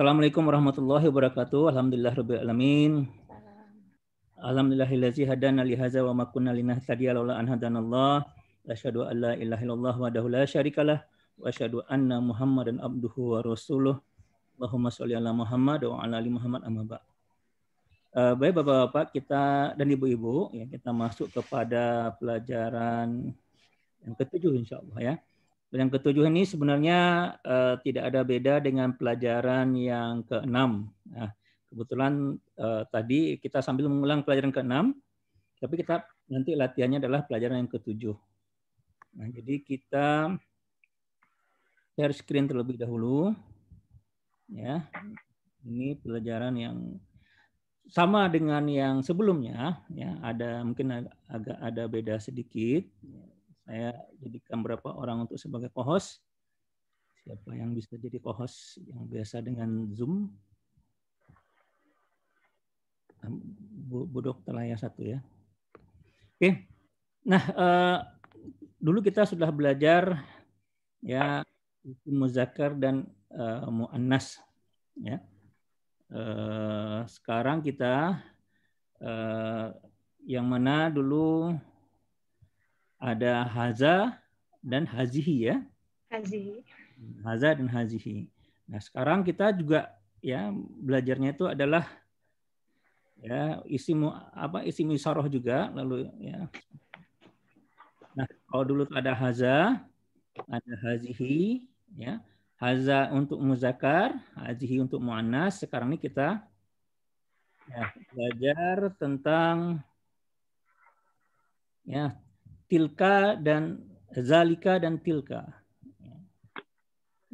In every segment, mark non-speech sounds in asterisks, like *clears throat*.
Assalamualaikum warahmatullahi wabarakatuh. Alhamdulillah rabbil alamin. Alhamdulillahillazi hadana li hadza wa ma kunna linahtadiya laula an hadanallah. Asyhadu an la ilaha illallah wahdahu la syarikalah wa asyhadu anna Muhammadan abduhu wa rasuluh. Allahumma sholli ala Muhammad wa ala ali Muhammad amma ba'd. Uh, baik Bapak-bapak kita dan Ibu-ibu ya kita masuk kepada pelajaran yang ketujuh insyaallah ya. Dan yang ketujuh ini sebenarnya uh, tidak ada beda dengan pelajaran yang keenam. Nah, kebetulan uh, tadi kita sambil mengulang pelajaran keenam, tapi kita nanti latihannya adalah pelajaran yang ketujuh. Nah, jadi kita share screen terlebih dahulu. Ya, ini pelajaran yang sama dengan yang sebelumnya. Ya, ada mungkin agak ada beda sedikit saya jadikan berapa orang untuk sebagai kohos Siapa yang bisa jadi kohos yang biasa dengan Zoom? Bu, Bu Dokter Laya satu ya. Oke, nah eh, dulu kita sudah belajar ya isim muzakar dan eh, muannas ya. Eh, sekarang kita eh, yang mana dulu ada haza dan hazihi ya. Hazihi. Haza dan hazihi. Nah, sekarang kita juga ya belajarnya itu adalah ya isimu apa isimu isaroh juga lalu ya nah kalau dulu ada haza ada hazihi ya haza untuk muzakar hazihi untuk muannas sekarang ini kita ya, belajar tentang ya tilka dan zalika dan tilka.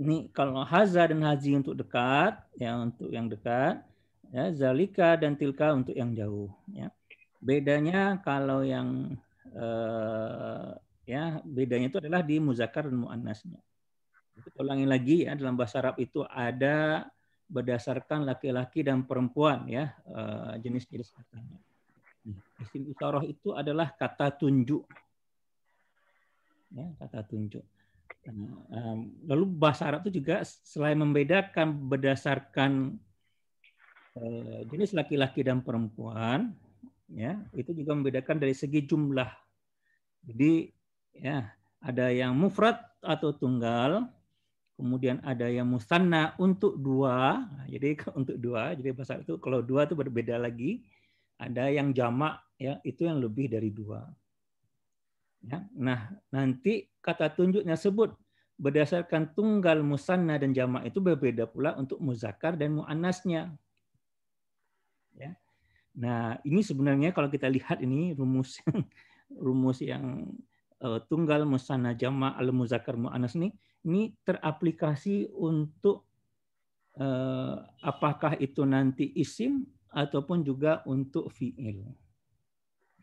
Ini kalau haza dan hazi untuk dekat, ya untuk yang dekat, ya zalika dan tilka untuk yang jauh, ya. Bedanya kalau yang eh, ya bedanya itu adalah di muzakkar dan muannasnya. Ulangi lagi ya dalam bahasa Arab itu ada berdasarkan laki-laki dan perempuan ya eh, jenis-jenis katanya. Nah, Isim itu adalah kata tunjuk ya, kata tunjuk. Nah, lalu bahasa Arab itu juga selain membedakan berdasarkan eh, jenis laki-laki dan perempuan, ya itu juga membedakan dari segi jumlah. Jadi ya ada yang mufrad atau tunggal, kemudian ada yang musanna untuk dua. Nah, jadi *laughs* untuk dua, jadi bahasa itu kalau dua itu berbeda lagi. Ada yang jamak ya itu yang lebih dari dua. Ya. Nah, nanti kata tunjuknya sebut berdasarkan tunggal musanna dan jamak itu berbeda pula untuk muzakkar dan muannasnya. Ya. Nah, ini sebenarnya kalau kita lihat ini rumus *laughs* rumus yang uh, tunggal musanna jamak al muzakkar muannas ini ini teraplikasi untuk uh, apakah itu nanti isim ataupun juga untuk fiil.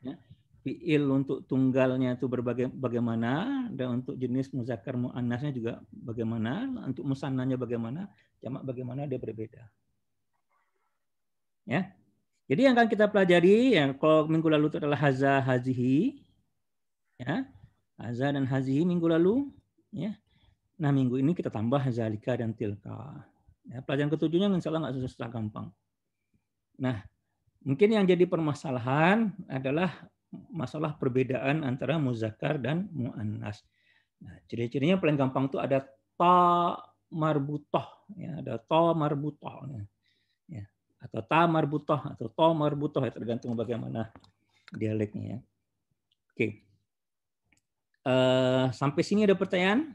Ya fiil untuk tunggalnya itu berbagai bagaimana dan untuk jenis muzakkar muannasnya juga bagaimana untuk musannanya bagaimana jamak bagaimana dia berbeda ya jadi yang akan kita pelajari yang kalau minggu lalu itu adalah haza hazihi ya haza dan hazihi minggu lalu ya nah minggu ini kita tambah hazalika dan tilka ya, pelajaran ketujuhnya insya Allah nggak susah gampang nah mungkin yang jadi permasalahan adalah masalah perbedaan antara muzakkar dan muannas. Nah, ciri-cirinya paling gampang itu ada ta marbutoh, ya, ada ta marbutoh, ya. ya, atau ta marbutoh atau ta marbutoh, ya, tergantung bagaimana dialeknya. Ya. Oke, uh, sampai sini ada pertanyaan?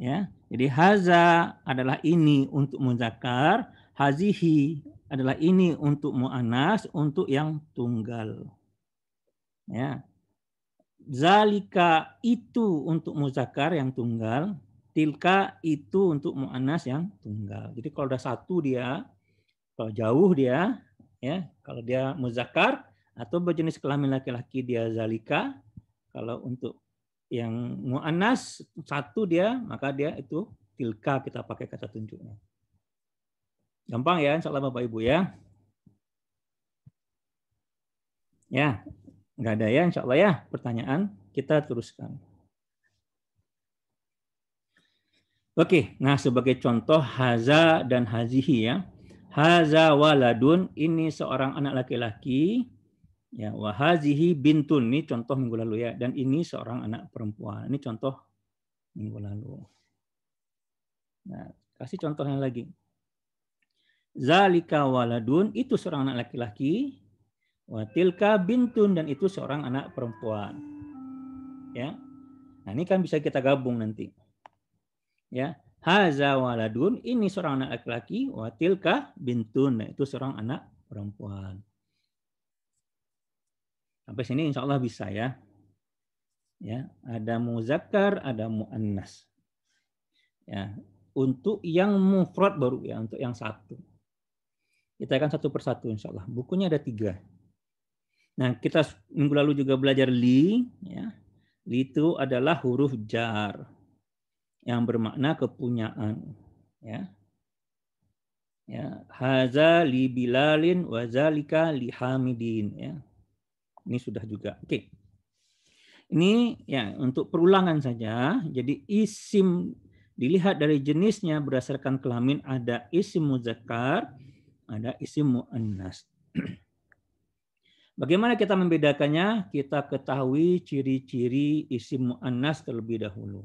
Ya, jadi haza adalah ini untuk muzakkar, hazihi adalah ini untuk mu'anas, untuk yang tunggal. Ya. Zalika itu untuk muzakar yang tunggal, tilka itu untuk mu'anas yang tunggal. Jadi kalau ada satu dia, kalau jauh dia, ya kalau dia muzakar atau berjenis kelamin laki-laki dia zalika, kalau untuk yang mu'anas satu dia, maka dia itu tilka kita pakai kata tunjuknya. Gampang ya, insya Allah Bapak Ibu ya. Ya, nggak ada ya, insya Allah ya. Pertanyaan kita teruskan. Oke, nah sebagai contoh haza dan hazihi ya. Haza waladun ini seorang anak laki-laki. Ya, wahazihi bintun ini contoh minggu lalu ya. Dan ini seorang anak perempuan. Ini contoh minggu lalu. Nah, kasih contohnya lagi. Zalika waladun itu seorang anak laki-laki. Watilka bintun dan itu seorang anak perempuan. Ya. Nah, ini kan bisa kita gabung nanti. Ya. Haza waladun ini seorang anak laki-laki, watilka bintun dan nah, itu seorang anak perempuan. Sampai sini insya Allah bisa ya. Ya, ada muzakkar, ada muannas. Ya, untuk yang mufrad baru ya, untuk yang satu. Kita akan satu persatu insya Allah. Bukunya ada tiga. Nah, kita minggu lalu juga belajar li. Ya. Li itu adalah huruf jar yang bermakna kepunyaan. Ya. Ya, haza li bilalin wa zalika li hamidin ya. Ini sudah juga. Oke. Ini ya untuk perulangan saja. Jadi isim dilihat dari jenisnya berdasarkan kelamin ada isim muzakkar, ada isim mu'annas. Bagaimana kita membedakannya? Kita ketahui ciri-ciri isim mu'annas terlebih dahulu.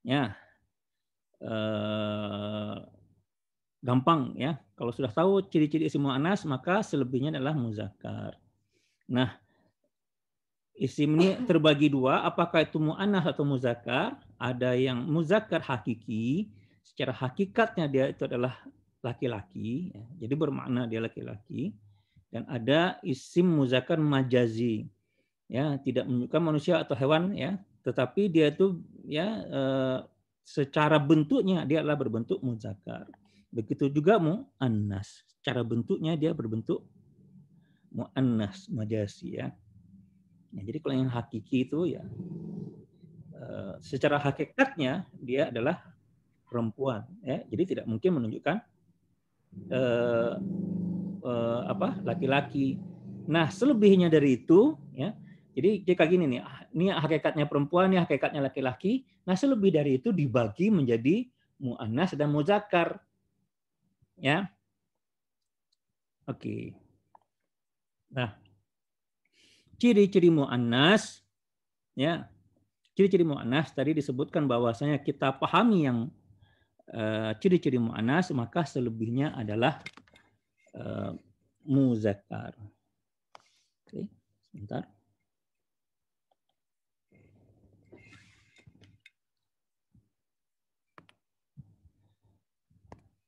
Ya, eh, gampang ya. Kalau sudah tahu ciri-ciri isim mu'annas, maka selebihnya adalah muzakkar. Nah, isim ini terbagi dua, apakah itu mu'annas atau muzakkar? Ada yang muzakkar hakiki, secara hakikatnya dia itu adalah laki-laki, ya. jadi bermakna dia laki-laki, dan ada isim muzakar majazi, ya tidak menunjukkan manusia atau hewan, ya, tetapi dia itu ya eh, secara bentuknya dia adalah berbentuk muzakar. Begitu juga mu anas, secara bentuknya dia berbentuk mu anas majazi ya. Nah, jadi kalau yang hakiki itu ya eh, secara hakikatnya dia adalah perempuan ya jadi tidak mungkin menunjukkan eh, eh, apa laki-laki. Nah, selebihnya dari itu ya. Jadi jika gini nih, ah, ini hakikatnya perempuan, ini hakikatnya laki-laki. Nah, selebih dari itu dibagi menjadi muannas dan muzakkar. Ya. Oke. Nah, ciri-ciri muannas ya. Ciri-ciri muannas tadi disebutkan bahwasanya kita pahami yang Eh, ciri-ciri mu'anas maka selebihnya adalah eh, muzakar. Oke, sebentar.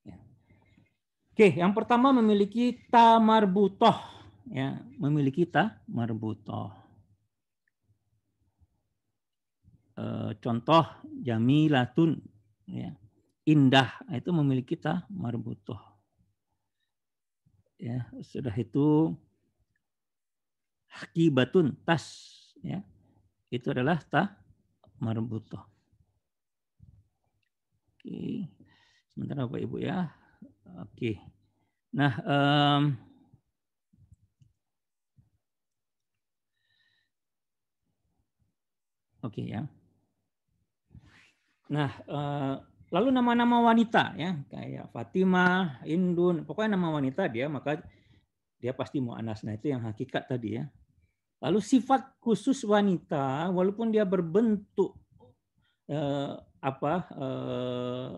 Ya. Oke, yang pertama memiliki ta marbutoh. Ya, memiliki ta E, eh, contoh jamilatun. Ya indah itu memiliki kita marbutoh. Ya, sudah itu hakibatun tas ya. Itu adalah ta marbutoh. Oke. Sementara ya, Bapak Ibu ya. Oke. Nah, um, Oke okay, ya. Nah, uh, Lalu nama-nama wanita ya, kayak Fatimah, Indun, pokoknya nama wanita dia maka dia pasti mau anas Nah itu yang hakikat tadi ya. Lalu sifat khusus wanita, walaupun dia berbentuk eh, apa eh,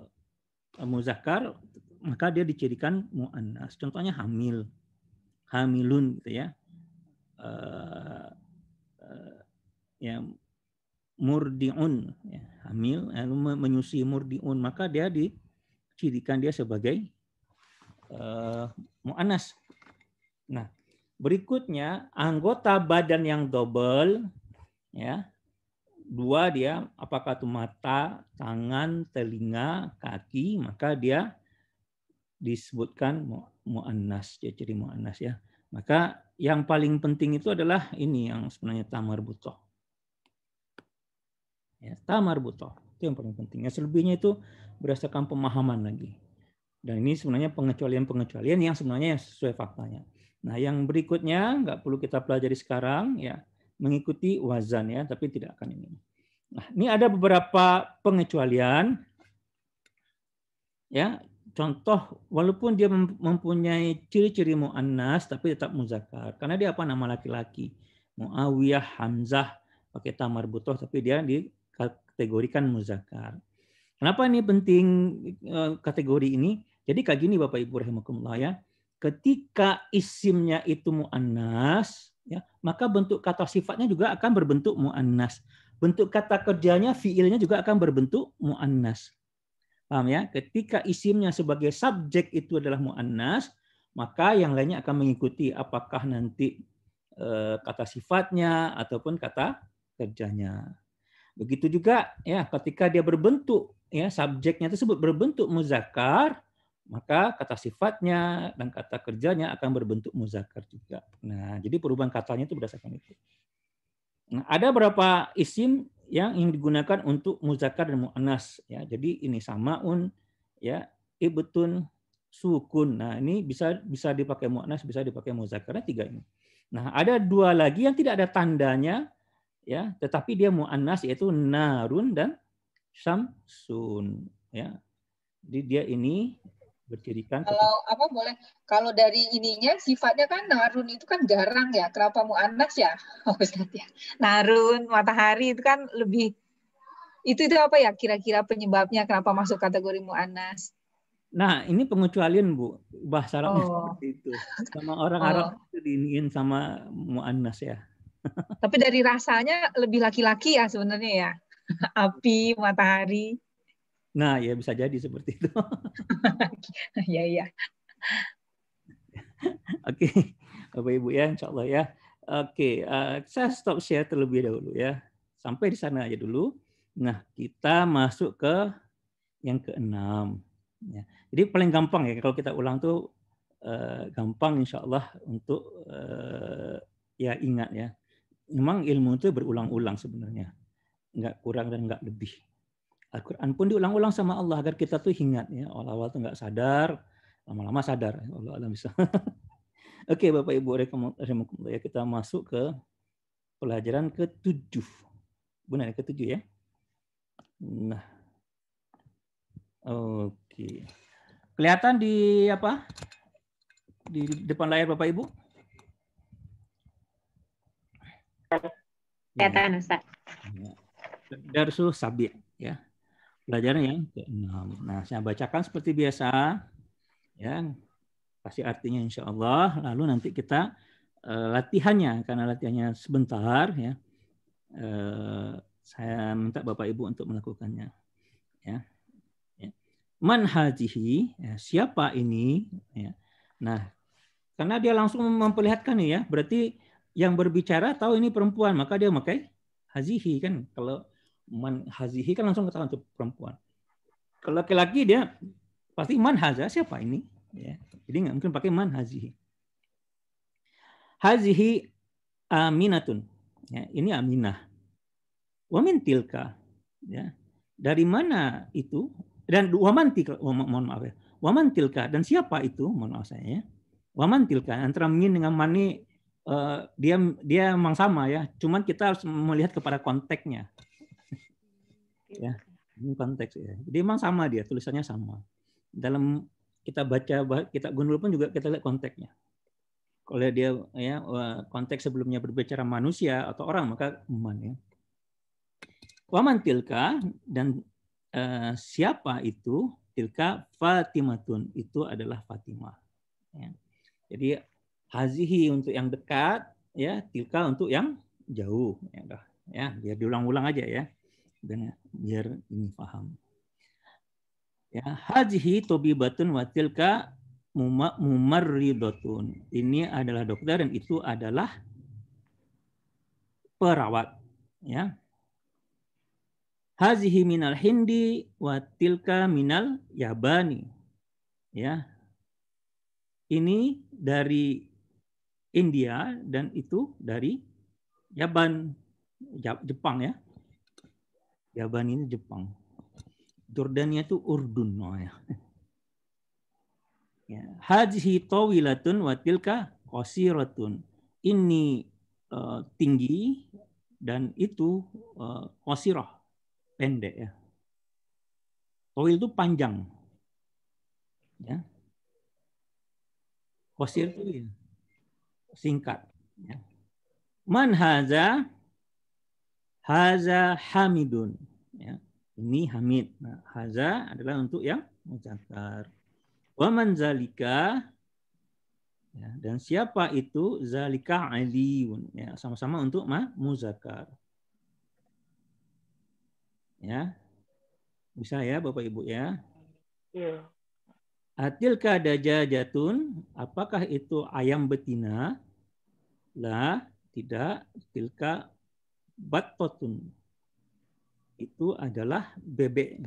muzakkar, maka dia dicirikan mau anas Contohnya hamil, hamilun gitu ya. Eh, eh, ya murdiun ya, hamil menyusui murdiun maka dia dicirikan dia sebagai uh, eh, mu'anas. Nah, berikutnya anggota badan yang double ya dua dia apakah itu mata, tangan, telinga, kaki, maka dia disebutkan muanas. dia ciri muanas ya. Maka yang paling penting itu adalah ini yang sebenarnya tamar butoh. Ya, tamar butoh. Itu yang paling penting. Yang selebihnya itu berdasarkan pemahaman lagi. Dan ini sebenarnya pengecualian-pengecualian yang sebenarnya sesuai faktanya. Nah, yang berikutnya nggak perlu kita pelajari sekarang ya, mengikuti wazan ya, tapi tidak akan ini. Nah, ini ada beberapa pengecualian ya. Contoh walaupun dia mempunyai ciri-ciri muannas tapi tetap mu'zakar karena dia apa nama laki-laki. Muawiyah, Hamzah pakai tamar butoh tapi dia di kan muzakar. Kenapa ini penting eh, kategori ini? Jadi kayak gini Bapak Ibu rahimakumullah ya. Ketika isimnya itu muannas, ya, maka bentuk kata sifatnya juga akan berbentuk muannas. Bentuk kata kerjanya fiilnya juga akan berbentuk muannas. Paham ya? Ketika isimnya sebagai subjek itu adalah muannas, maka yang lainnya akan mengikuti apakah nanti eh, kata sifatnya ataupun kata kerjanya. Begitu juga ya ketika dia berbentuk ya subjeknya tersebut berbentuk muzakar maka kata sifatnya dan kata kerjanya akan berbentuk muzakar juga. Nah, jadi perubahan katanya itu berdasarkan itu. Nah, ada berapa isim yang ingin digunakan untuk muzakar dan mu'anas ya. Jadi ini samaun ya, ibtun, sukun. Nah, ini bisa bisa dipakai mu'anas, bisa dipakai muzakar. Nah, tiga ini. Nah, ada dua lagi yang tidak ada tandanya ya tetapi dia muannas yaitu narun dan samsun ya jadi dia ini bercirikan kalau apa boleh kalau dari ininya sifatnya kan narun itu kan jarang ya kenapa muannas ya *laughs* oh, Ustaz ya narun matahari itu kan lebih itu itu apa ya kira-kira penyebabnya kenapa masuk kategori muannas Nah, ini pengecualian Bu. Bahasa Arabnya oh. seperti itu. Sama orang oh. Arab itu diiniin sama muannas ya. Tapi dari rasanya lebih laki-laki ya sebenarnya ya. *laughs* Api, matahari. Nah, ya bisa jadi seperti itu. *laughs* ya, ya. *laughs* Oke, Bapak Ibu ya, insya Allah ya. Oke, okay. uh, eh, saya stop share terlebih dahulu ya. Sampai di sana aja dulu. Nah, kita masuk ke yang keenam. Ya. Jadi paling gampang ya kalau kita ulang tuh uh, gampang insya Allah untuk uh, ya ingat ya memang ilmu itu berulang-ulang sebenarnya. Enggak kurang dan enggak lebih. Al-Quran pun diulang-ulang sama Allah agar kita tuh ingat ya. Awal-awal tuh enggak sadar, lama-lama sadar. Allah Allah bisa. *laughs* Oke, Bapak Ibu ya kita masuk ke pelajaran ke-7. Benar ke-7 ya? Nah. Oke. Kelihatan di apa? Di depan layar Bapak Ibu? Kesehatan hmm. Ustaz. Ya. Darsul Sabit ya. Pelajaran yang ke-6. Nah, saya bacakan seperti biasa ya. Pasti artinya insya Allah. Lalu nanti kita uh, latihannya karena latihannya sebentar ya. Uh, saya minta Bapak Ibu untuk melakukannya. Ya. ya. Man hajihi, ya, siapa ini? Ya. Nah, karena dia langsung memperlihatkan ya, berarti yang berbicara tahu ini perempuan, maka dia memakai hazihi kan. Kalau man hazihi kan langsung ketahuan itu perempuan. Kalau laki-laki dia pasti man haza siapa ini? Ya. Jadi nggak mungkin pakai man hazihi. Hazihi aminatun. Ya, ini aminah. Wamin tilka. Ya. Dari mana itu? Dan waman tilka, mohon maaf ya. Waman tilka dan siapa itu? Mohon maaf saya ya. Waman tilka antara min dengan mani Eh, dia dia emang sama ya. Cuman kita harus melihat kepada konteksnya. ya, ini konteks ya. Jadi emang sama dia, tulisannya sama. Dalam kita baca kita gundul pun juga kita lihat konteksnya. Kalau dia ya eh, konteks sebelumnya berbicara manusia atau orang maka ya. man ya. Waman tilka dan uh, siapa itu tilka Fatimatun itu adalah Fatimah. Ya. Jadi hazihi untuk yang dekat, ya, tilka untuk yang jauh. Ya, ya biar diulang-ulang aja ya. dengan biar ini paham. Ya, hazihi tobibatun wa tilka mumarridatun. Ini adalah dokter dan itu adalah perawat, ya. Hazihi minal hindi watilka minal yabani. Ya. Ini dari India dan itu dari Jaban Jepang ya. Jaban ini Jepang. Jordania itu Urdun oh Ya. Haji tawilatun Watilka Kosiratun Ini uh, tinggi dan itu uh, eh, Kosirah pendek ya. Tawil itu panjang. Ya. Kosir itu ya singkat. Ya. Man haza haza hamidun. Ya. Ini hamid. Nah, haza adalah untuk yang mujakar. Wa man zalika ya, dan siapa itu zalika aliun. Ya, sama-sama untuk ma muzakkar. Ya. Bisa ya Bapak Ibu ya? Iya. Atilka daja jatun, apakah itu ayam betina? Lah, tidak. Tilka batotun. Itu adalah bebek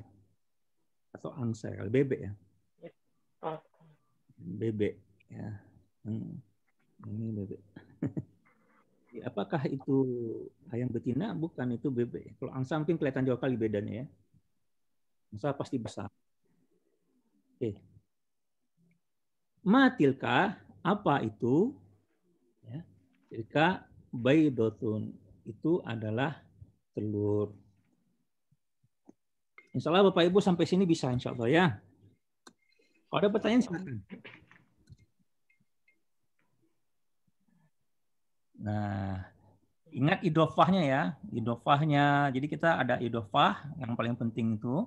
atau angsa. bebek ya. Bebek ya. Hmm. Ini bebek. *laughs* Ya, apakah itu ayam betina? Bukan, itu bebek. Kalau angsa mungkin kelihatan jauh kali bedanya ya. Angsa pasti besar. Oke. Okay. Matilka apa itu? Ya, tilka baidotun itu adalah telur. Insya Allah Bapak Ibu sampai sini bisa insya Allah ya. Kalau ada pertanyaan silakan. Nah, ingat idofahnya ya, idofahnya. Jadi kita ada idofah yang paling penting itu.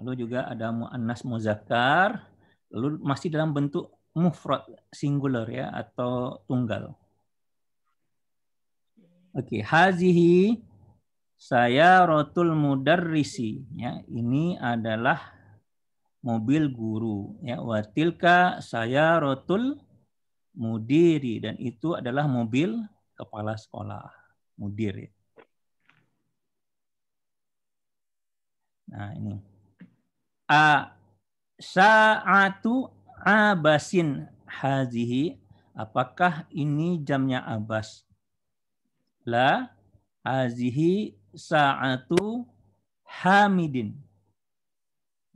Lalu juga ada muannas muzakkar. Lalu masih dalam bentuk mufrad singular ya atau tunggal. Oke, okay. hazihi saya rotul mudarrisi ya ini adalah mobil guru ya watilka saya rotul mudiri dan itu adalah mobil kepala sekolah mudir ya. Nah ini a saatu abasin hazihi apakah ini jamnya abas la hazihi sa'atu hamidin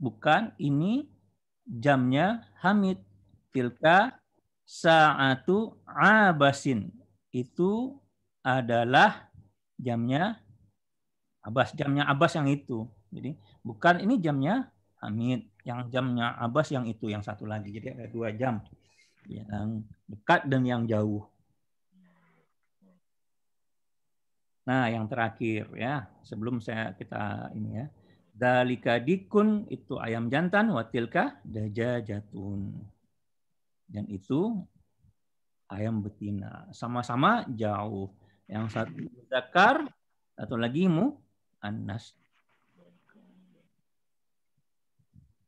bukan ini jamnya hamid tilka sa'atu abasin itu adalah jamnya abas jamnya abas yang itu jadi bukan ini jamnya hamid yang jamnya Abbas yang itu yang satu lagi. Jadi ada dua jam yang dekat dan yang jauh. Nah, yang terakhir ya, sebelum saya kita ini ya. Dalika dikun itu ayam jantan watilka daja jatun, Dan itu ayam betina. Sama-sama jauh. Yang satu zakar, atau lagi mu anas.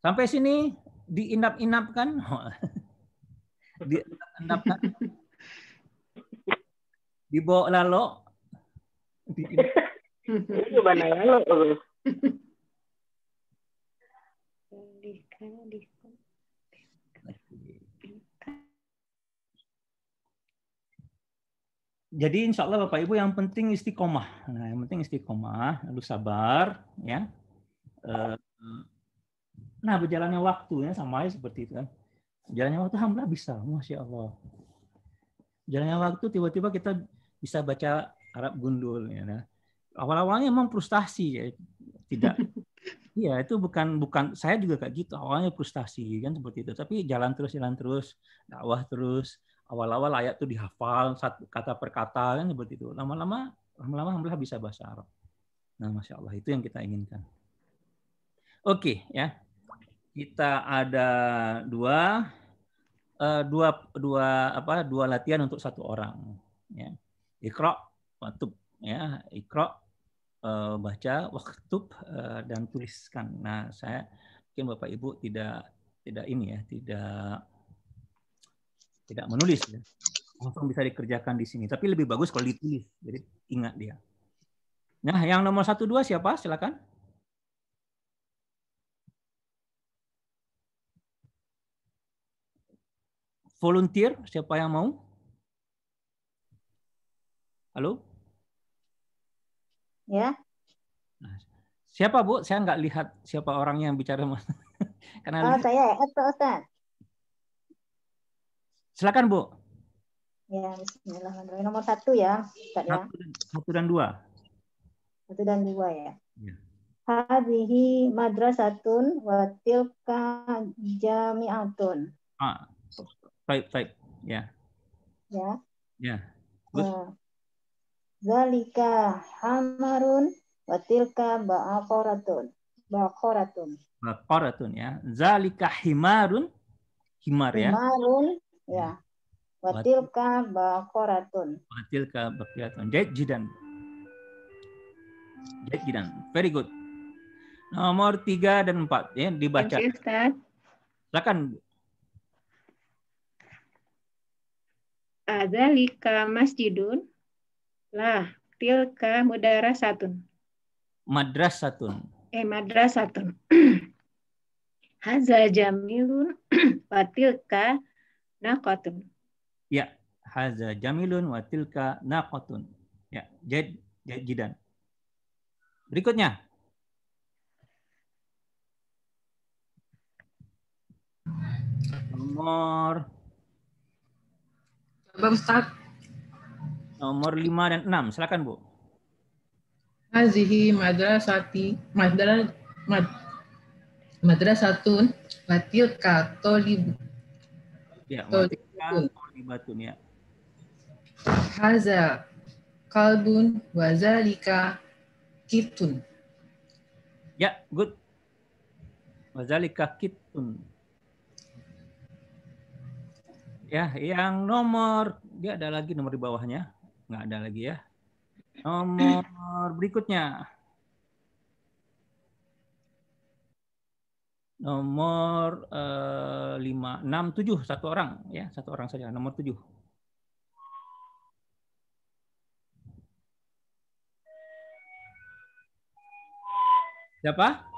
Sampai sini diinap-inapkan. *laughs* diinap-inapkan. Dibawa lalu, itu mana lalu Jadi insya Allah Bapak Ibu yang penting istiqomah. Nah, yang penting istiqomah, harus sabar, ya. Uh, Nah, berjalannya waktunya sama aja seperti itu kan. Jalannya waktu alhamdulillah bisa, masya Allah. Jalannya waktu tiba-tiba kita bisa baca Arab gundul. Ya, nah. Awal-awalnya memang frustasi ya, tidak. *laughs* Iya itu bukan bukan saya juga kayak gitu awalnya frustasi kan seperti itu tapi jalan terus jalan terus dakwah terus awal-awal ayat tuh dihafal satu kata per kata kan seperti itu lama-lama lama-lama alhamdulillah bisa bahasa Arab. Nah masya Allah itu yang kita inginkan. Oke okay, ya kita ada dua eh, dua dua apa dua latihan untuk satu orang ya ikro ya. eh, waktub ya ikro baca waktu dan tuliskan nah saya mungkin bapak ibu tidak tidak ini ya tidak tidak menulis ya langsung bisa dikerjakan di sini tapi lebih bagus kalau ditulis jadi ingat dia nah yang nomor satu dua siapa silakan volunteer siapa yang mau? Halo? Ya. Nah, siapa Bu? Saya nggak lihat siapa orangnya yang bicara. *laughs* Karena oh, saya Pak ya, Ustaz. Silakan Bu. Ya, Bismillahirrahmanirrahim. Nomor satu ya, Ustaz ya. Satu, dan dua. Satu dan dua ya. ya. Hadihi madrasatun wa tilka jami'atun. Ah, Type, type. Ya. Ya. Ya. Eh, zalika hamarun watilka ba'akoratun. Ba'akoratun. Ba'akoratun ya. Zalika himarun. Himar ya. Himarun. Ya. Watilka ba'akoratun. Watilka ba'akoratun. Jad jidan. Jad jidan. Very good. Nomor tiga dan empat ya dibaca. Silakan. Adalika masjidun lah tilka mudarasatun. Madrasatun. Eh madrasatun. *clears throat* Haza jamilun *clears throat* watilka nakotun. Ya, haza jamilun watilka nakotun. Ya, jad, jad jidan. Berikutnya. Nomor Bapak Ustaz. Nomor 5 dan 6. Silakan, Bu. Hazihi madrasati madra mad, madrasatun batil katolib. Ya, katolibatun ya. Haza kalbun wazalika kitun. Ya, good. Wazalika kitun. Ya, yang nomor dia ada lagi nomor di bawahnya. Nggak ada lagi ya. Nomor berikutnya. Nomor eh, lima enam tujuh satu orang ya, satu orang saja, nomor tujuh. Siapa?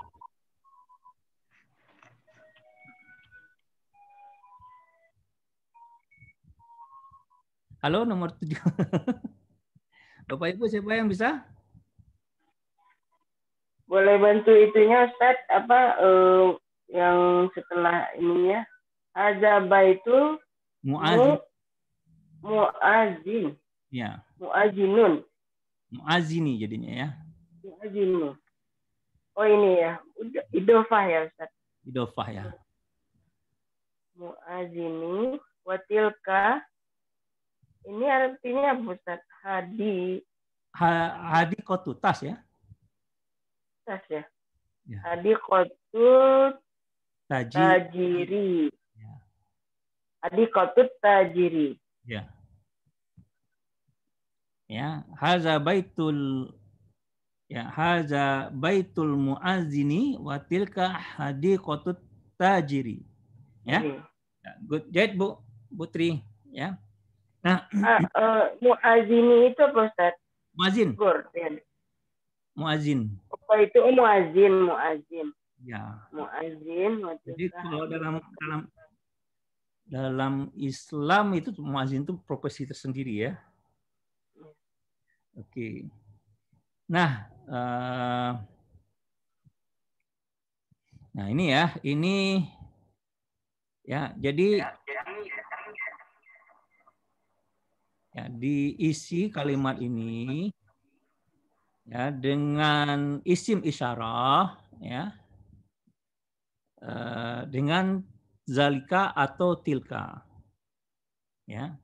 Halo, nomor tujuh. *laughs* Bapak Ibu siapa yang bisa? Boleh bantu itunya Ustaz apa uh, yang setelah ininya? Azabaitul Muazin. Muazin. Ya. Muazinun. Muazini jadinya ya. Muazinun. Oh ini ya. Idofah ya Ustaz. Idofah ya. Muazini watilka ini artinya Ustaz? Hadi. Ha, hadi kotutas ya? Tas ya? ya. Hadi kotut tajiri. Ya. Hadi kotut tajiri. Ya. Ya, haza baitul ya haza baitul muazzini wa hadi hadiqatut tajiri. Ya. Iya. ya. Good. Jadi Bu Putri, ya. Nah, *clears throat* ah, eh, muazini itu apa Ustaz? Muazin. Ya. Muazin. Apa itu oh, muazin, muazin. Ya. Muazin. Jadi kalau dalam dalam dalam Islam itu muazin itu profesi tersendiri ya. ya. Oke. Okay. Nah, uh, nah ini ya, ini ya. Jadi ya ya, diisi kalimat ini ya dengan isim isyarah ya eh, dengan zalika atau tilka ya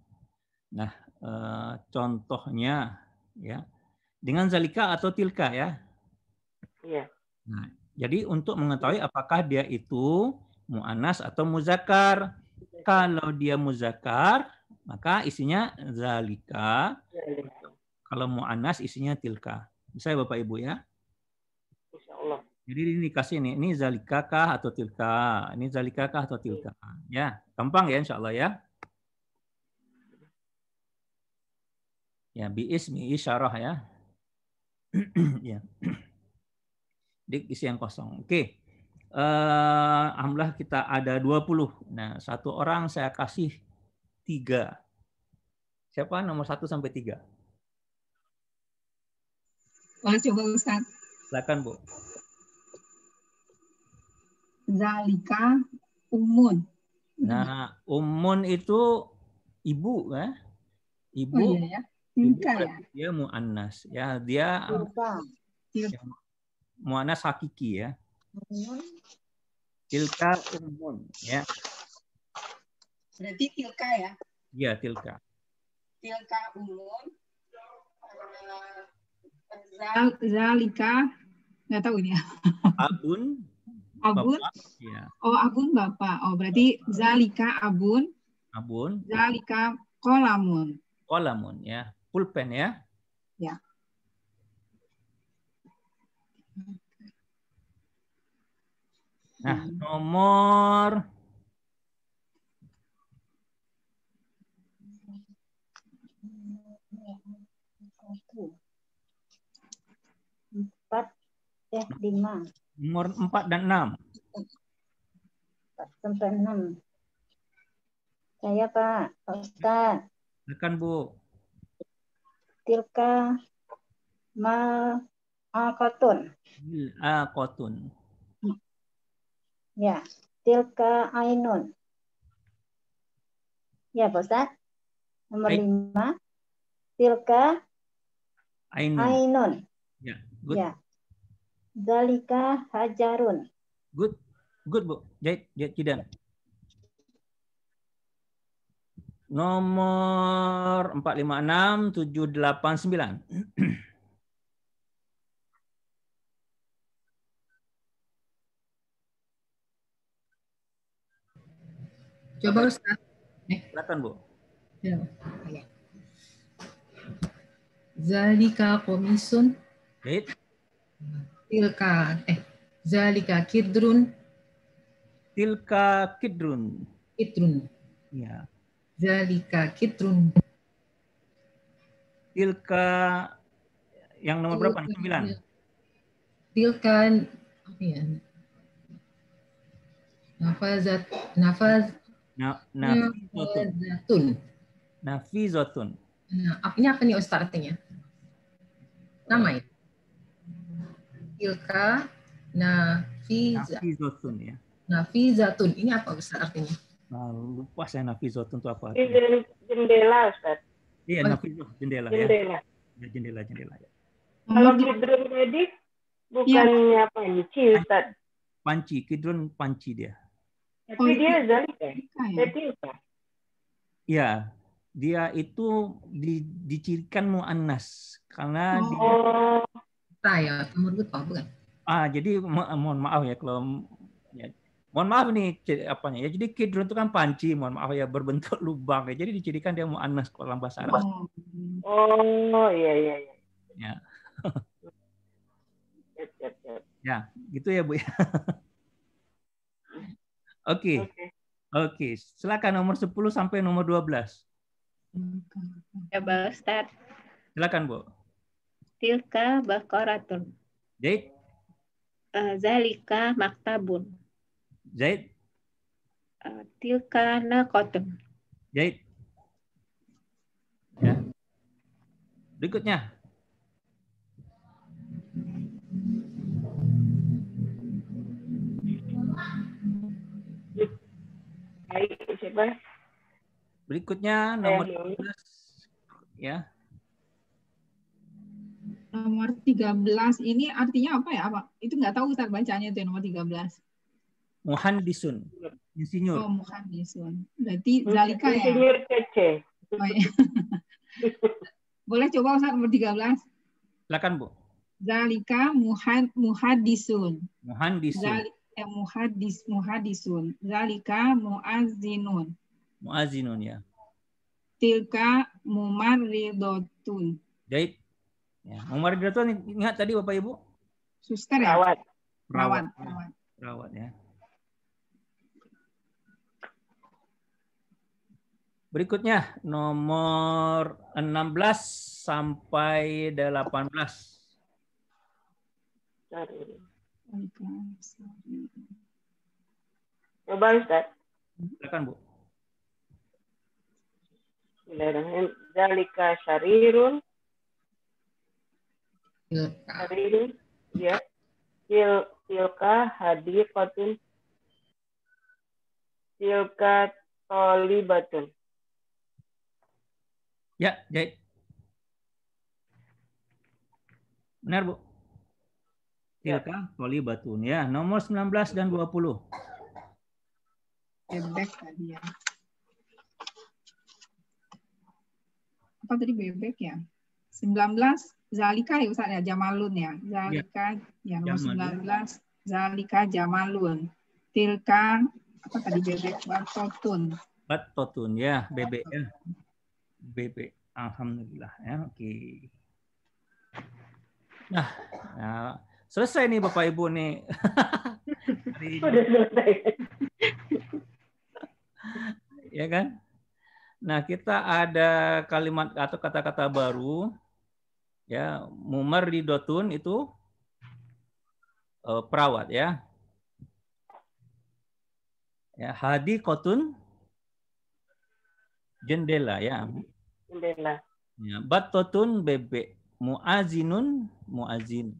nah eh, contohnya ya dengan zalika atau tilka ya iya nah jadi untuk mengetahui apakah dia itu mu'anas atau muzakar kalau dia muzakar maka isinya zalika. Kalau mau anas isinya tilka. Bisa ya Bapak Ibu ya? Jadi ini dikasih ini, ini zalika kah atau tilka? Ini zalika kah atau tilka? Hmm. Ya, gampang ya insya Allah ya. Ya, bi ismi isyarah ya. *clears throat* ya. Dik isi yang kosong. Oke. Uh, alhamdulillah kita ada 20. Nah, satu orang saya kasih tiga. Siapa nomor satu sampai tiga? Boleh coba Ustaz. Silakan, Bu. Zalika umun. Nah, umun itu ibu ya. Ibu. Oh, iya, ya. ibu, kan ya. Dia muannas ya, dia ya, muannas hakiki ya. Tilka umun ya berarti tilka ya? Iya, tilka. Tilka umum. Eh, zalika. Nggak tahu ini ya. Abun. Abun? Bapak, ya. Oh, Abun Bapak. Oh, berarti zalika Abun. Abun. Zalika kolamun. Kolamun, ya. Pulpen ya. Ya. Nah, nomor Empat, eh lima. nomor empat dan enam. Empat sampai enam. Saya Pak, Pak Ustaz. Silakan Bu. Tilka mal al Akotun. Ya, tilka ainun. Ya, Pak Ustaz. Nomor Baik. lima. Tilka Ainun. Ainun. Ya, good. Ya. Zalika hajarun. Good. Good, Bu. Jahit, jahit jidan. Nomor 456 789. Coba Ustaz. Eh. Silakan, Bu. Ya. Zalika komisun. Tilka. Eh, Zalika kidrun. Tilka kidrun. Kidrun. Ya. Zalika kidrun. Tilka yang nomor tilka, berapa? Sembilan. Tilka apa ya? Nafazat nafaz Na, nafizotun. Nafizotun. Nah, ini apa nih Ustaz artinya? Nama itu. Ya? Ilka nafizatun. ya. Nafizatun. Ini apa Ustaz artinya? Nah, lupa saya nafizatun itu apa artinya. Jendela Ustaz. Iya, oh, iya. nafizatun. Jendela, ya. jendela ya. Jendela. Jendela, ya. Kalau kidron medik, iya. bukannya ya. panci Ustaz. Panci, kidron panci dia. Tapi oh, dia iya. zalika. Ya. ya? Iya dia itu di, dicirikan muannas karena oh. dia saya murbutoh bukan ah jadi mo mohon maaf ya kalau ya, mohon maaf nih apa ya jadi kidron itu kan panci mohon maaf ya berbentuk *laughs* lubang ya jadi dicirikan dia muannas dalam bahasa Arab oh, oh iya iya iya ya *laughs* ya gitu ya bu ya *laughs* oke oke silakan nomor 10 sampai nomor 12 belas Ya, Pak Ustaz. Silakan, Bu. Tilka Bakoratun. Zaid. Eh, zalika maktabun. Zaid. Eh, tilka Nakotun. Zaid. Ya. Berikutnya. Baik, siapa? Berikutnya nomor 13 ya. Nomor 13 ini artinya apa ya, Pak? Itu nggak tahu Ustaz bacanya itu ya, nomor 13. Muhandisun. Insinyur. Oh, muhandisun. Berarti zalika ya. Insinyur CC. Oh, ya. *laughs* Boleh coba Ustaz nomor 13? Silakan, Bu. Zalika muhad muhadisun. Muhandisun. Zalika eh, muhadis muhadisun. Zalika muazzinun. Muazinun ya. Tilka Mumar Ridotun. Jahit. Ya. Mumar ingat tadi Bapak Ibu? Suster ya? Rawat. Perawat. Perawat, Perawat ya. Berikutnya nomor 16 sampai 18. Coba Ustaz. Silakan Bu. Bismillahirrahmanirrahim. Zalika syarirun. Syarirun. Ya. Til, tilka hadiqatun. Tilka tolibatun. Ya, jadi Benar, Bu. Ya. Tilka tolibatun. Ya, nomor 19 dan 20. Ya, tadi ya. lupa tadi bebek ya. 19 Zalika ya Ustaz ya Jamalun ya. Zalika ya, ya nomor Jamal. 19 Zalika Jamalun. Tilka apa tadi bebek Batotun. Batotun ya bebek ya. Bebek. Alhamdulillah ya. Oke. Okay. Nah, ya. selesai nih Bapak Ibu nih. Sudah *laughs* selesai. ya kan? Nah, kita ada kalimat atau kata-kata baru ya, dotun itu uh, perawat ya. Ya, hadi kotun jendela ya. Jendela. Ya, batotun bebek, muazinun muazin.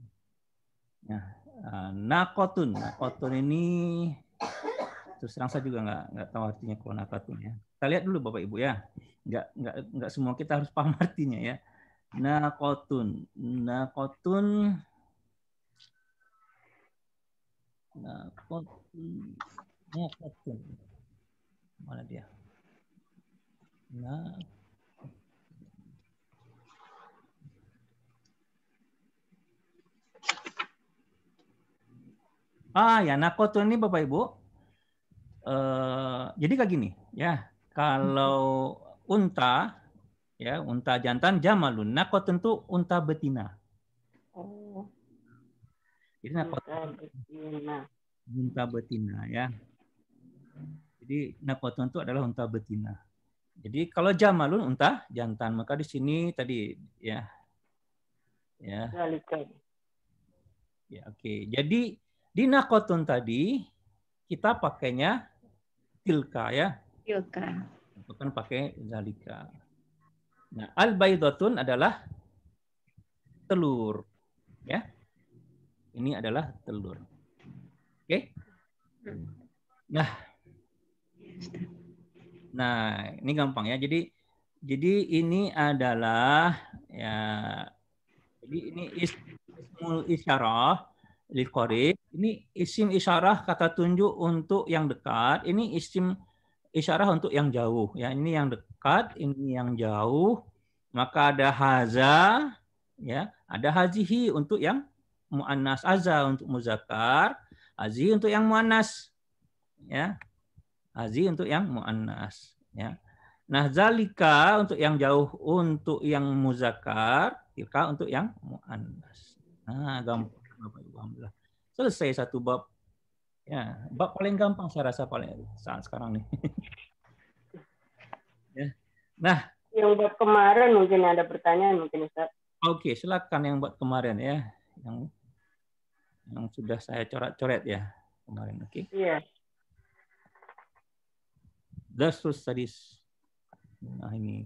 Ya, eh, nakotun, nakotun ini terus terang saya juga nggak nggak tahu artinya nakotun ya kita lihat dulu Bapak Ibu ya. Nggak, nggak, nggak semua kita harus paham *laughs* artinya ya. Nakotun. Nakotun. Nakotun. Nakotun. Mana dia? Nah. Ah ya, nakotun ini Bapak Ibu. Uh, jadi kayak gini ya. Kalau unta, ya unta jantan jamalun nakot tentu unta betina. Oh. Jadi nakot unta betina. Unta betina ya. Jadi nakot tentu adalah unta betina. Jadi kalau jamalun unta jantan maka di sini tadi ya ya. Ya oke. Okay. Jadi di nakotun tadi kita pakainya tilka ya Iya, itu kan pakai zalika. Nah, al baidatun adalah telur, ya. Ini adalah telur. Oke? Okay? Hmm. Nah. Nah, ini gampang ya. Jadi jadi ini adalah ya jadi ini is, ismul isyarah lil Ini isim isyarah kata tunjuk untuk yang dekat. Ini isim isyarah untuk yang jauh. Ya, ini yang dekat, ini yang jauh. Maka ada haza, ya, ada hazihi untuk yang muannas, aza untuk muzakkar, hazi untuk yang muannas. Ya. Hazi untuk yang muannas, ya. Nah, zalika untuk yang jauh untuk yang muzakkar, tilka untuk yang muannas. Nah, gampang alhamdulillah. Selesai satu bab Ya, bab paling gampang saya rasa paling saat sekarang nih. *laughs* ya. Nah, yang buat kemarin mungkin ada pertanyaan mungkin Ustaz. Oke, okay, silakan yang buat kemarin ya. Yang yang sudah saya coret-coret ya kemarin, oke? Okay? Iya. Das, Dasus sadis. Nah, ini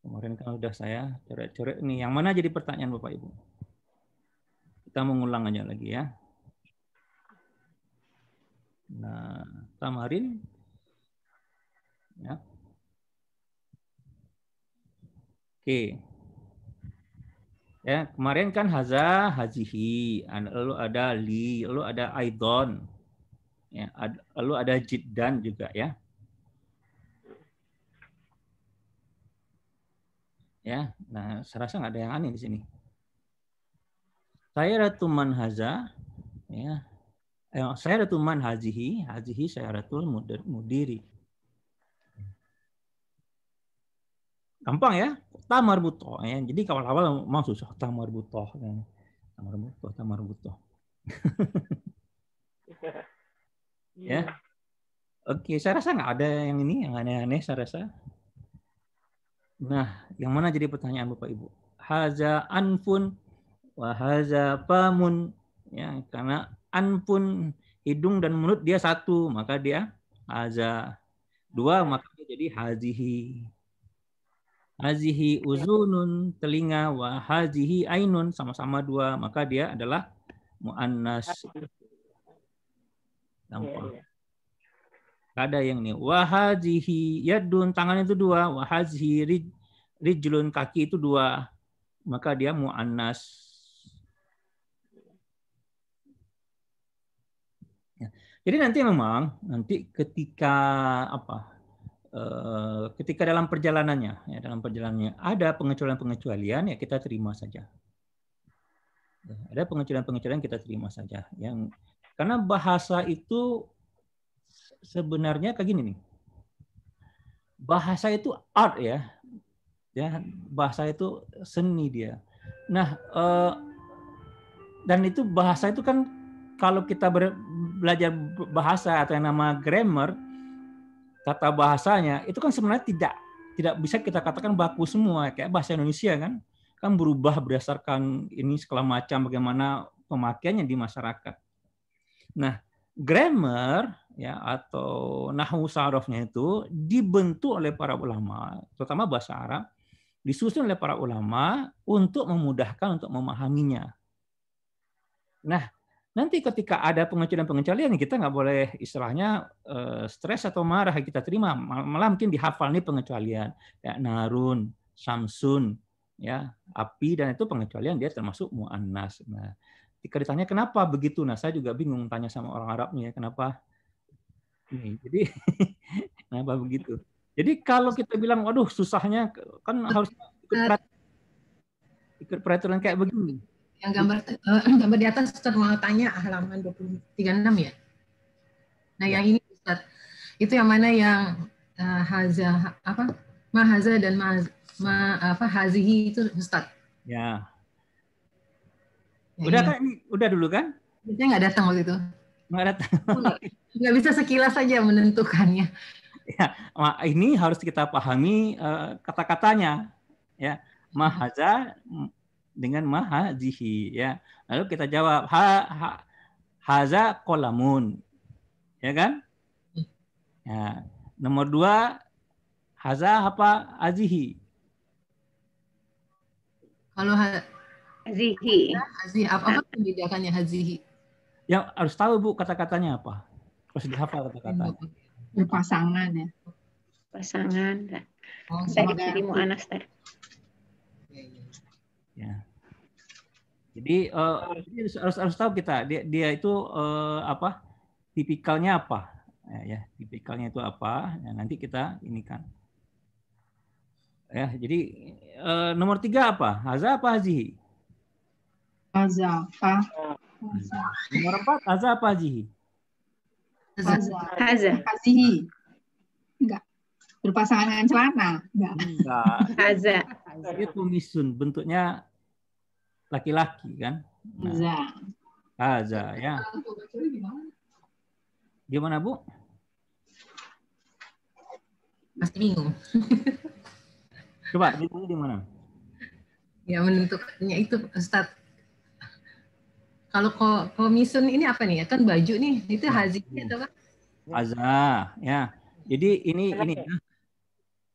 kemarin kan udah saya coret-coret nih. Yang mana jadi pertanyaan Bapak Ibu? Kita mengulang aja lagi ya. Nah, tamarin ya. Oke. Ya, kemarin kan haza hajihi, lalu ada li, lalu ada aidon. Ya, ada, lalu ada jiddan juga ya. Ya, nah serasa nggak ada yang aneh di sini. Saya ratu haza, ya, Eh, saya Syaratul man hazihi, hazihi syaratul mudiri. Gampang ya, tamar butoh. Ya. Jadi kalau awal memang susah tamar butoh. Ya. Tamar butoh, tamar butoh. *laughs* ya. Oke, saya rasa nggak ada yang ini yang aneh-aneh saya rasa. Nah, yang mana jadi pertanyaan Bapak Ibu? Haza anfun wahaza pamun. Ya, karena an pun hidung dan mulut dia satu, maka dia haza. Dua, maka dia jadi hazihi. Hazihi uzunun telinga wa hazihi ainun sama-sama dua, maka dia adalah muannas. Nampak. Iya, iya. Ada yang ini wahazihi yadun tangan itu dua, wahazihi rij, rijlun kaki itu dua, maka dia muannas. Jadi nanti memang nanti ketika apa Uh, ketika dalam perjalanannya ya dalam perjalanannya ada pengecualian-pengecualian ya kita terima saja. Ya, ada pengecualian-pengecualian kita terima saja yang karena bahasa itu sebenarnya kayak gini nih. Bahasa itu art ya. Ya, bahasa itu seni dia. Nah, uh, dan itu bahasa itu kan kalau kita ber, belajar bahasa atau yang nama grammar tata bahasanya itu kan sebenarnya tidak tidak bisa kita katakan baku semua kayak bahasa Indonesia kan kan berubah berdasarkan ini segala macam bagaimana pemakaiannya di masyarakat. Nah, grammar ya atau nahwu sarafnya itu dibentuk oleh para ulama, terutama bahasa Arab, disusun oleh para ulama untuk memudahkan untuk memahaminya. Nah, Nanti ketika ada pengecualian-pengecualian kita nggak boleh istilahnya eh, stres atau marah kita terima, malah mungkin dihafal nih pengecualian kayak narun, samsun, ya api dan itu pengecualian dia termasuk muannas. Nah, ketika ditanya kenapa begitu, nah saya juga bingung tanya sama orang Arabnya kenapa ini. Jadi *laughs* kenapa begitu? Jadi kalau kita bilang, waduh susahnya kan harus ikut peraturan, ikut peraturan kayak begini. Yang gambar uh, *clears throat* gambar di atas Ustaz mau tanya halaman ah, 236 ya. Nah, ya. yang ini Ustaz. Itu yang mana yang uh, haza apa? Mahaza dan ma, ma apa hazihi itu Ustaz. Ya. Udah kan udah dulu kan? Dia nggak datang waktu itu. Nggak datang. Oh, nggak bisa sekilas saja menentukannya. Ya, ini harus kita pahami uh, kata-katanya. Ya, mahaza hmm dengan mahazihi ya. Lalu kita jawab ha, ha haza kolamun. Ya kan? Ya. Nomor dua haza apa azihi? Kalau ha azihi Apa, apa membedakannya azihi Yang harus tahu Bu kata-katanya apa? Harus dihafal kata-katanya. Pasangan ya. Pasangan. Oh, tadi dari Mu Anas tadi. Ya. Jadi uh, harus, harus harus tahu kita dia dia itu uh, apa tipikalnya apa ya, ya tipikalnya itu apa ya, nanti kita ini kan ya jadi uh, nomor tiga apa haza apa hazihi haza apa nomor empat haza apa hazihi haza haza hazihi enggak berpasangan dengan celana enggak enggak haza itu misun bentuknya laki-laki kan? Nah, Za. Ah, ya. Gimana Bu? Masih bingung. Coba ditulis di mana? Ya menentukannya itu Ustaz. Kalau ko komisun ini apa nih? Kan baju nih itu hazinya atau apa? Azah ya. Jadi ini ini ya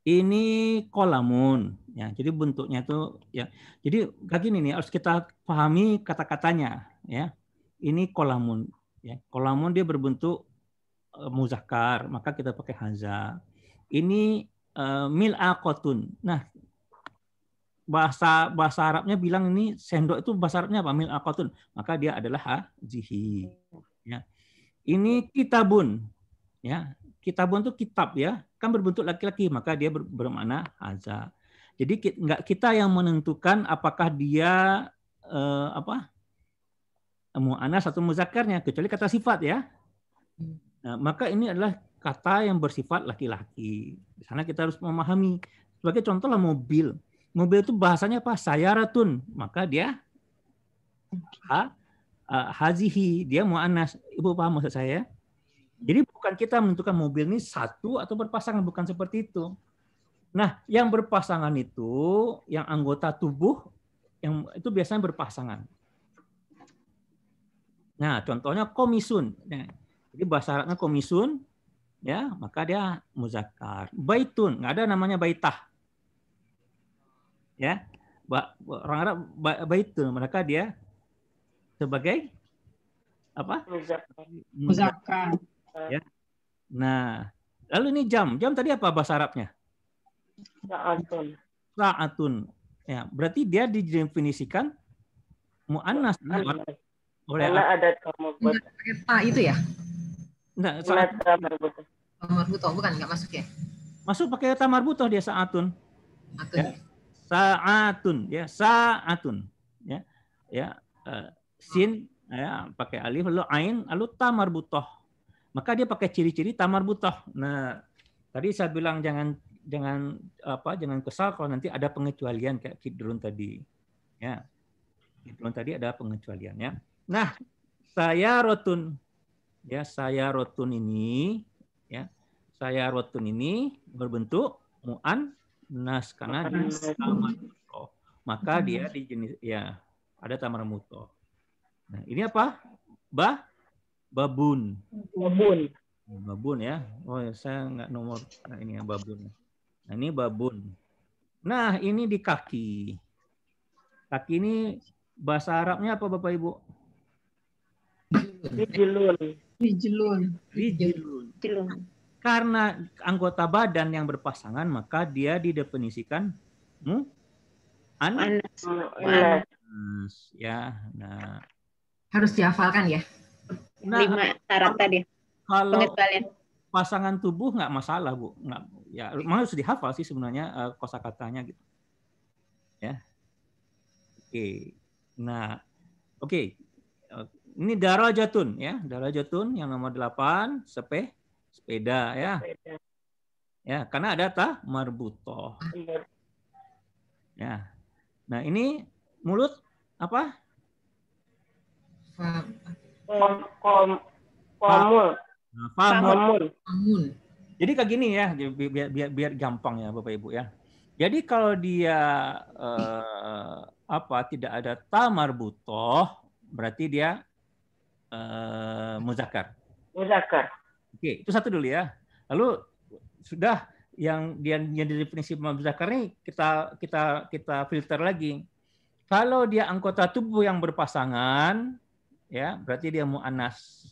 ini kolamun ya jadi bentuknya itu ya jadi kayak gini nih harus kita pahami kata-katanya ya ini kolamun ya kolamun dia berbentuk uh, muzakkar maka kita pakai haza ini uh, eh, kotun. nah bahasa bahasa Arabnya bilang ini sendok itu bahasa Arabnya apa kotun, maka dia adalah hazihi ya ini kitabun ya Kitabun itu kitab ya, kan berbentuk laki-laki, maka dia ber, bermakna haza. Jadi nggak kita yang menentukan apakah dia eh, apa anas atau muzakarnya, kecuali kata sifat ya. Nah, maka ini adalah kata yang bersifat laki-laki. Di sana kita harus memahami. Sebagai contoh lah mobil. Mobil itu bahasanya apa? Sayaratun. Maka dia ha, uh, hazihi. Dia mu'anas. Ibu paham maksud saya? Ya? Jadi bukan kita menentukan mobil ini satu atau berpasangan, bukan seperti itu. Nah, yang berpasangan itu, yang anggota tubuh, yang itu biasanya berpasangan. Nah, contohnya komisun. Nah, jadi bahasa Arabnya komisun, ya maka dia muzakkar. Baitun, nggak ada namanya baitah. Ya, orang Arab baitun, mereka dia sebagai apa? Muzakkar. Ya, Nah, lalu ini jam. Jam tadi apa bahasa Arabnya? Sa'atun. Sa'atun. Ya, berarti dia didefinisikan mu'annas. Mu Karena ada tamat. Pak itu ya? Enggak, iya, Tamar Tamarbutoh bukan nggak masuk ya? Masuk pakai tamarbutoh dia saatun. Ya. Saatun ya saatun ya ya uh, sin ya pakai alif lalu ain lalu tamarbutoh maka dia pakai ciri-ciri tamar butoh. Nah, tadi saya bilang jangan jangan apa jangan kesal kalau nanti ada pengecualian kayak kidrun tadi. Ya. Kidrun tadi ada pengecualiannya. Nah, saya rotun ya saya rotun ini ya saya rotun ini berbentuk muan nas karena di Maka dia di jenis ya ada tamar muto. Nah, ini apa? Bah Babun. Babun. Oh, babun ya. Oh, saya nggak nomor ini yang babun. Nah, ini babun. Nah, ini di kaki. Kaki ini bahasa Arabnya apa Bapak Ibu? Rijlun. Rijlun. Rijlun. Karena anggota badan yang berpasangan maka dia didefinisikan hmm? anak. Anas. Anas. Ya, nah. Harus dihafalkan ya nah, lima syarat tadi kalau pengecualian pasangan tubuh nggak masalah bu nggak ya memang harus dihafal sih sebenarnya uh, kosakatanya gitu ya oke okay. nah oke okay. Eh, ini darah jatun ya darah jatun yang nomor delapan sepe sepeda ya ya karena ada ta marbuto ya nah ini mulut apa kom nah, jadi kayak gini ya biar biar biar gampang ya bapak ibu ya jadi kalau dia eh, apa tidak ada tamar butoh berarti dia eh, muzakar muzakar oke itu satu dulu ya lalu sudah yang dia yang dari prinsip muzakar ini kita kita kita filter lagi kalau dia anggota tubuh yang berpasangan ya berarti dia mu'anas.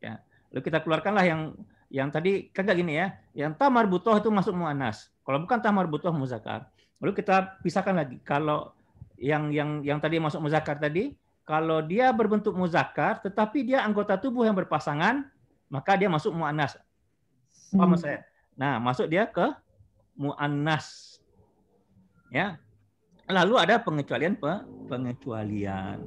Ya. Lalu kita keluarkanlah yang yang tadi kagak gini ya, yang tamar butuh itu masuk mu'anas. Kalau bukan tamar butuh muzakar. Lalu kita pisahkan lagi kalau yang yang yang tadi masuk muzakar tadi, kalau dia berbentuk muzakar tetapi dia anggota tubuh yang berpasangan, maka dia masuk mu'anas. apa hmm. saya? Nah, masuk dia ke mu'anas. Ya. Lalu ada pengecualian pengecualian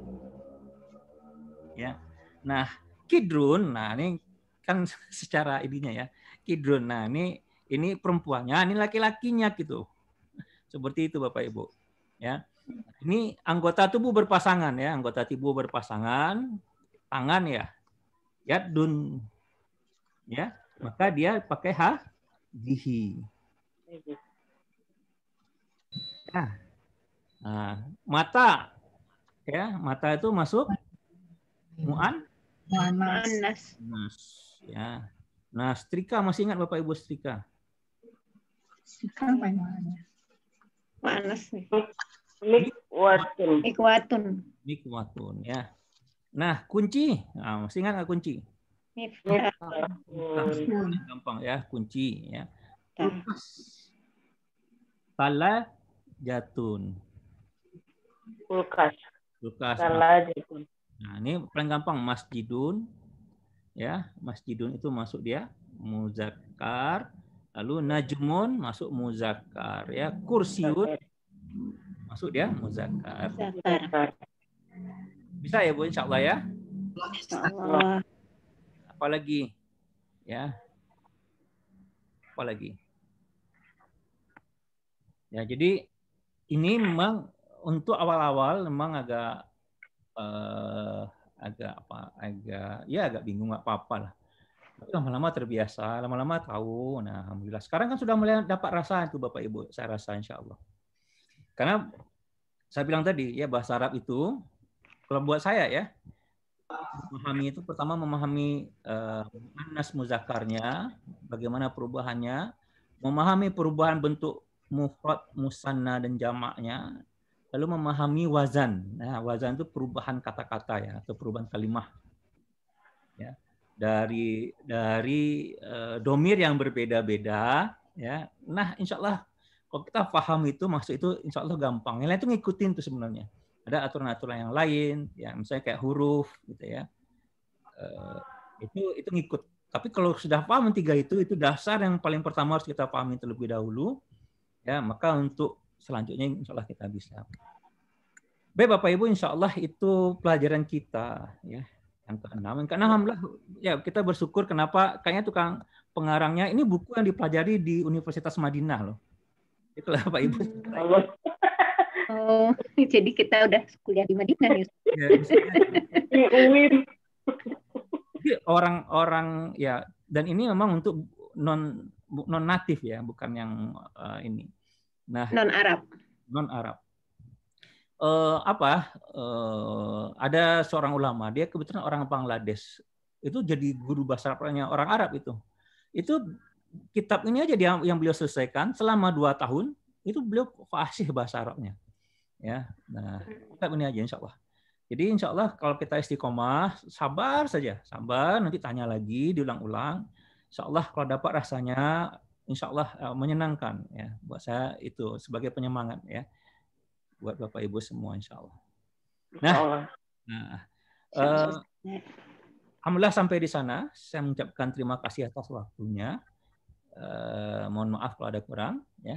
ya. Nah, Kidrun, nah ini kan *laughs* secara ininya ya. Kidrun, nah ini ini perempuannya, ini laki-lakinya gitu. Seperti itu Bapak Ibu. Ya. Ini anggota tubuh berpasangan ya, anggota tubuh berpasangan, tangan ya. Ya dun. Ya, maka dia pakai ha dihi. Ya. Nah, mata ya, mata itu masuk muan muannas nas ya nah strika masih ingat bapak ibu strika strika apa namanya muannas mikwatun mikwatun mikwatun ya nah kunci nah, masih ingat nggak kunci Mikwatun. Ah, gampang ya, kunci ya. Kulkas. jatun. Kulkas. Kulkas. Pala jatun. Nah, ini paling gampang masjidun ya, masjidun itu masuk dia muzakkar, lalu najmun masuk muzakkar ya, kursiun masuk dia muzakkar. Bisa ya Bu insyaallah ya? Insyaallah. Apalagi ya? Apalagi? Ya, jadi ini memang untuk awal-awal memang agak uh, agak apa agak ya agak bingung nggak apa-apa lah tapi lama-lama terbiasa lama-lama tahu nah alhamdulillah sekarang kan sudah mulai dapat rasa itu bapak ibu saya rasa insya Allah karena saya bilang tadi ya bahasa Arab itu kalau buat saya ya memahami itu pertama memahami uh, eh, anas muzakarnya bagaimana perubahannya memahami perubahan bentuk mufrad musanna dan jamaknya lalu memahami wazan. Nah, wazan itu perubahan kata-kata ya atau perubahan kalimat Ya, dari dari e, domir yang berbeda-beda ya. Nah, insyaallah kalau kita paham itu maksud itu insyaallah gampang. Yang lain itu ngikutin tuh sebenarnya. Ada aturan-aturan yang lain, ya misalnya kayak huruf gitu ya. E, itu itu ngikut. Tapi kalau sudah paham tiga itu, itu dasar yang paling pertama harus kita pahami terlebih dahulu. Ya, maka untuk selanjutnya insya Allah kita bisa. Baik Bapak Ibu, insya Allah itu pelajaran kita ya yang keenam. Yang keenam alhamdulillah ya kita bersyukur kenapa kayaknya tukang pengarangnya ini buku yang dipelajari di Universitas Madinah loh. Itulah Bapak Ibu. Oh, *laughs* jadi kita udah kuliah di Madinah ya. Gitu. Di Orang-orang ya dan ini memang untuk non non natif ya, bukan yang uh, ini Nah, non Arab. Non Arab. Uh, eh, apa? Uh, ada seorang ulama, dia kebetulan orang Bangladesh. Itu jadi guru bahasa Arabnya orang Arab itu. Itu kitab ini aja dia yang beliau selesaikan selama dua tahun itu beliau fasih bahasa Arabnya. Ya, nah kitab ini aja insya Allah. Jadi insya Allah kalau kita istiqomah, sabar saja, sabar. Nanti tanya lagi, diulang-ulang. Insya Allah kalau dapat rasanya insya Allah uh, eh, menyenangkan ya buat saya itu sebagai penyemangat ya buat bapak ibu semua insya Allah. Nah, nah uh, alhamdulillah sampai di sana saya mengucapkan terima kasih atas waktunya. Uh, mohon maaf kalau ada kurang ya.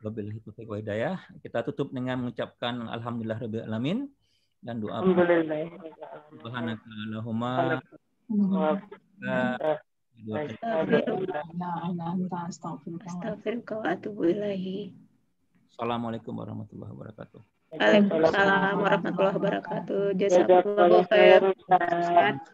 Lebih itu wa hidayah. Kita tutup dengan mengucapkan alhamdulillah rabbil alamin dan doa. Alhamdulillah. Alhamdulillah. Alhamdulillah. Alhamdulillah. Nah, Assalamualaikum warahmatullahi wabarakatuh. Waalaikumsalam warahmatullahi wabarakatuh. Jazakallahu khairan.